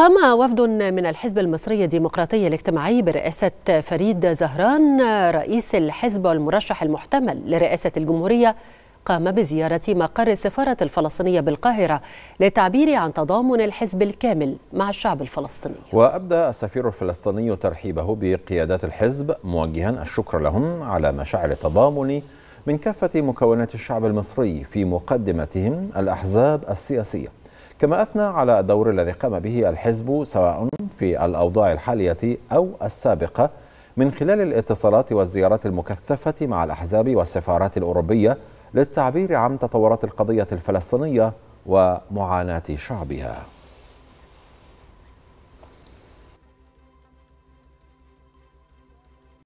قام وفد من الحزب المصري الديمقراطي الاجتماعي برئاسة فريد زهران رئيس الحزب والمرشح المحتمل لرئاسة الجمهورية قام بزيارة مقر السفارة الفلسطينية بالقاهرة للتعبير عن تضامن الحزب الكامل مع الشعب الفلسطيني وأبدى السفير الفلسطيني ترحيبه بقيادات الحزب موجها الشكر لهم على مشاعر التضامن من كافة مكونات الشعب المصري في مقدمتهم الأحزاب السياسية كما أثنى على الدور الذي قام به الحزب سواء في الأوضاع الحالية أو السابقة من خلال الاتصالات والزيارات المكثفة مع الأحزاب والسفارات الأوروبية للتعبير عن تطورات القضية الفلسطينية ومعاناة شعبها